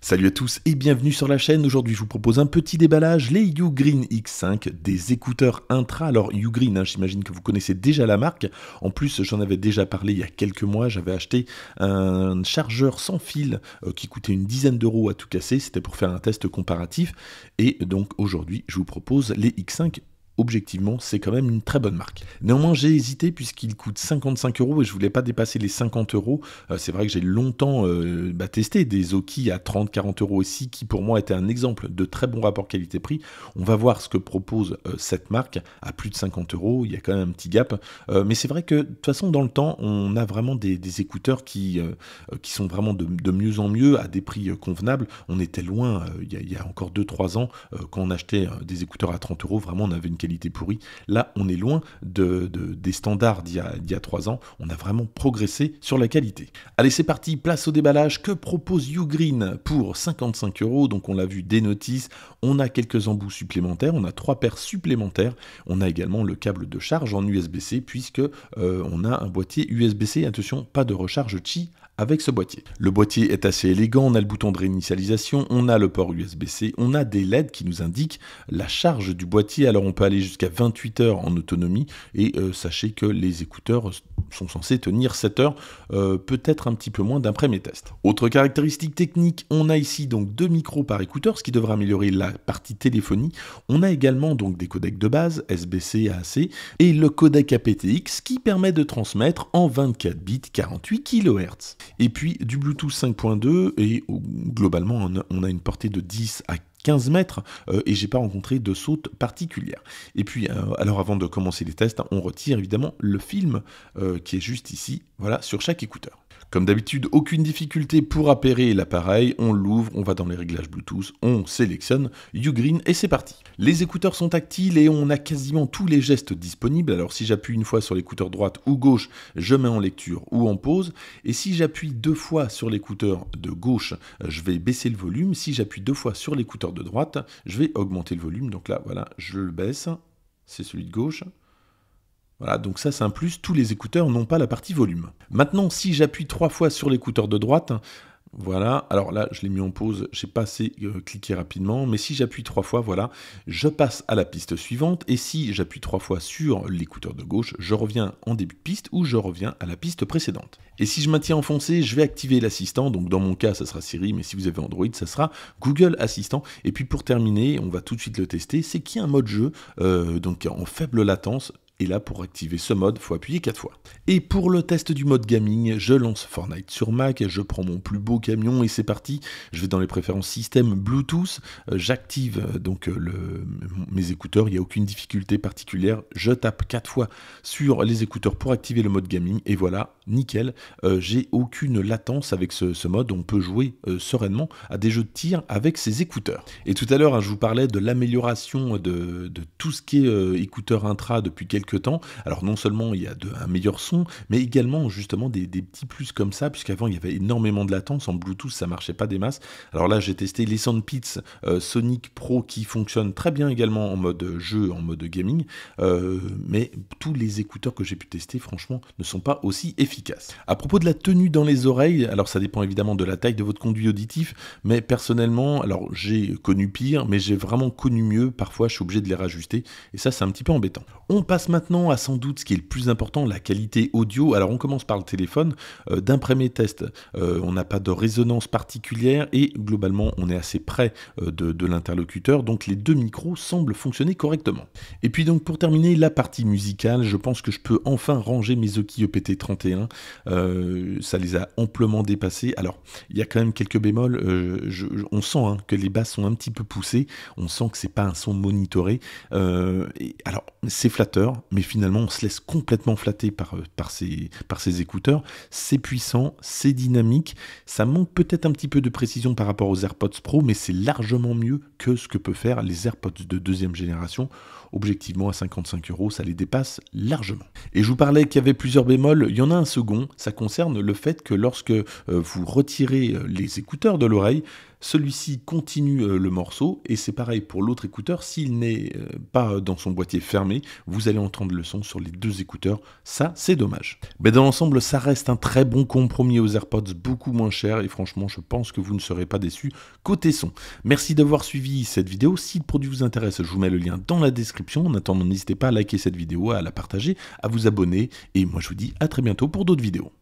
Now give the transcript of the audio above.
Salut à tous et bienvenue sur la chaîne. Aujourd'hui, je vous propose un petit déballage les Ugreen X5 des écouteurs intra. Alors Ugreen, hein, j'imagine que vous connaissez déjà la marque. En plus, j'en avais déjà parlé il y a quelques mois. J'avais acheté un chargeur sans fil euh, qui coûtait une dizaine d'euros à tout casser. C'était pour faire un test comparatif. Et donc aujourd'hui, je vous propose les X5 objectivement, c'est quand même une très bonne marque. Néanmoins, j'ai hésité puisqu'il coûte 55 euros et je voulais pas dépasser les 50 euros. Euh, c'est vrai que j'ai longtemps euh, bah, testé des Oki à 30-40 euros aussi, qui pour moi étaient un exemple de très bon rapport qualité-prix. On va voir ce que propose euh, cette marque à plus de 50 euros. Il y a quand même un petit gap, mais c'est vrai que de toute façon, dans le temps, on a vraiment des, écouteurs qui qui sont vraiment de, mieux en mieux à des prix convenables. On était loin il y, a, encore 2-3 ans quand on achetait des écouteurs à 30 euros. Vraiment, on avait une pourri Là, on est loin de, des standards d'il y, a trois ans. On a vraiment progressé sur la qualité. Allez, c'est parti, place au déballage. Que propose Ugreen pour 55 euros Donc, on l'a vu des notices. On a quelques embouts supplémentaires. On a trois paires supplémentaires. On a également le câble de charge en USB-C, puisque euh, on a un boîtier USB-C. Attention, pas de recharge Qi avec ce boîtier. Le boîtier est assez élégant, on a le bouton de réinitialisation, on a le port USB-C, on a des LED qui nous indiquent la charge du boîtier, alors on peut aller jusqu'à 28 heures en autonomie et euh, sachez que les écouteurs sont censés tenir 7 heures, euh, peut-être un petit peu moins d'après mes tests. Autre caractéristique technique, on a ici donc deux micros par écouteur, ce qui devrait améliorer la partie téléphonie. On a également donc des codecs de base, SBC, AAC, et le codec aptX qui permet de transmettre en 24 bits 48 kHz. Et puis du Bluetooth 5.2, et euh, globalement on a une portée de 10 à 15 mètres et euh, et j'ai pas rencontré de saute particulière. Et puis, euh, alors avant de commencer les tests, on retire évidemment le film qui est juste ici, voilà, sur chaque écouteur. Comme d'habitude, aucune difficulté pour appairer l'appareil, on l'ouvre, on va dans les réglages Bluetooth, on sélectionne Ugreen et c'est parti. Les écouteurs sont tactiles et on a quasiment tous les gestes disponibles, alors si j'appuie une fois sur l'écouteur droite ou gauche, je mets en lecture ou en pause, et si j'appuie deux fois sur l'écouteur de gauche, je vais baisser le volume, si j'appuie deux fois sur l'écouteur de droite, je vais augmenter le volume, donc là voilà, je le baisse, c'est celui de gauche, voilà, donc ça c'est un plus, tous les écouteurs n'ont pas la partie volume. Maintenant, si j'appuie trois fois sur l'écouteur de droite, voilà, alors là je l'ai mis en pause, j'ai pas assez euh, cliqué rapidement, mais si j'appuie trois fois, voilà, je passe à la piste suivante, et si j'appuie trois fois sur l'écouteur de gauche, je reviens en début de piste ou je reviens à la piste précédente. Et si je maintiens enfoncé, je vais activer l'assistant, donc dans mon cas ça sera Siri, mais si vous avez Android, ça sera Google Assistant. Et puis pour terminer, on va tout de suite le tester, c'est qu'il y a un mode jeu, euh, donc en faible latence, et là, pour activer ce mode, faut appuyer 4 fois. Et pour le test du mode gaming, je lance Fortnite sur Mac, je prends mon plus beau camion et c'est parti. Je vais dans les préférences système Bluetooth, euh, j'active euh, donc euh, mes écouteurs, il n'y a aucune difficulté particulière. Je tape 4 fois sur les écouteurs pour activer le mode gaming et voilà, nickel. J'ai aucune latence avec ce, mode, on peut jouer sereinement à des jeux de tir avec ces écouteurs. Et tout à l'heure, hein, je vous parlais de l'amélioration de, tout ce qui est écouteurs intra depuis quelques temps. Alors non seulement il y a de, un meilleur son, mais également justement des, petits plus comme ça, puisqu'avant il y avait énormément de latence, en Bluetooth ça marchait pas des masses. Alors là j'ai testé les Soundpits euh, Sonic Pro qui fonctionne très bien également en mode jeu, en mode gaming, euh, mais tous les écouteurs que j'ai pu tester franchement ne sont pas aussi efficaces. À propos de la tenue dans les oreilles, alors ça dépend évidemment de la taille de votre conduit auditif, mais personnellement, alors j'ai connu pire, mais j'ai vraiment connu mieux, parfois je suis obligé de les rajuster, et ça c'est un petit peu embêtant. On passe maintenant maintenant à sans doute ce qui est le plus important, la qualité audio. Alors on commence par le téléphone. Euh, d'un premier test, euh, on n'a pas de résonance particulière et globalement on est assez près euh, de, l'interlocuteur, donc les deux micros semblent fonctionner correctement. Et puis donc pour terminer la partie musicale, je pense que je peux enfin ranger mes Oki e EPT31. ça les a amplement dépassés. Alors il y a quand même quelques bémols. on sent hein, que les basses sont un petit peu poussées. On sent que c'est pas un son monitoré. alors c'est flatteur, mais finalement on se laisse complètement flatter euh, par, ces, écouteurs. C'est puissant, c'est dynamique, ça manque peut-être un petit peu de précision par rapport aux AirPods Pro, mais c'est largement mieux que ce que peuvent faire les AirPods de deuxième génération. Objectivement, à 55 euros, ça les dépasse largement. Et je vous parlais qu'il y avait plusieurs bémols, il y en a un second, ça concerne le fait que lorsque euh, vous retirez euh, les écouteurs de l'oreille, celui-ci continue euh, le morceau et c'est pareil pour l'autre écouteur. S'il n'est euh, pas dans son boîtier fermé, vous allez entendre le son sur les deux écouteurs. Ça, c'est dommage. Mais dans l'ensemble, ça reste un très bon compromis aux AirPods, beaucoup moins cher et franchement, je pense que vous ne serez pas déçus côté son. Merci d'avoir suivi cette vidéo. Si le produit vous intéresse, je vous mets le lien dans la description. En attendant, n'hésitez pas à liker cette vidéo, à la partager, à vous abonner et moi je vous dis à très bientôt pour d'autres vidéos.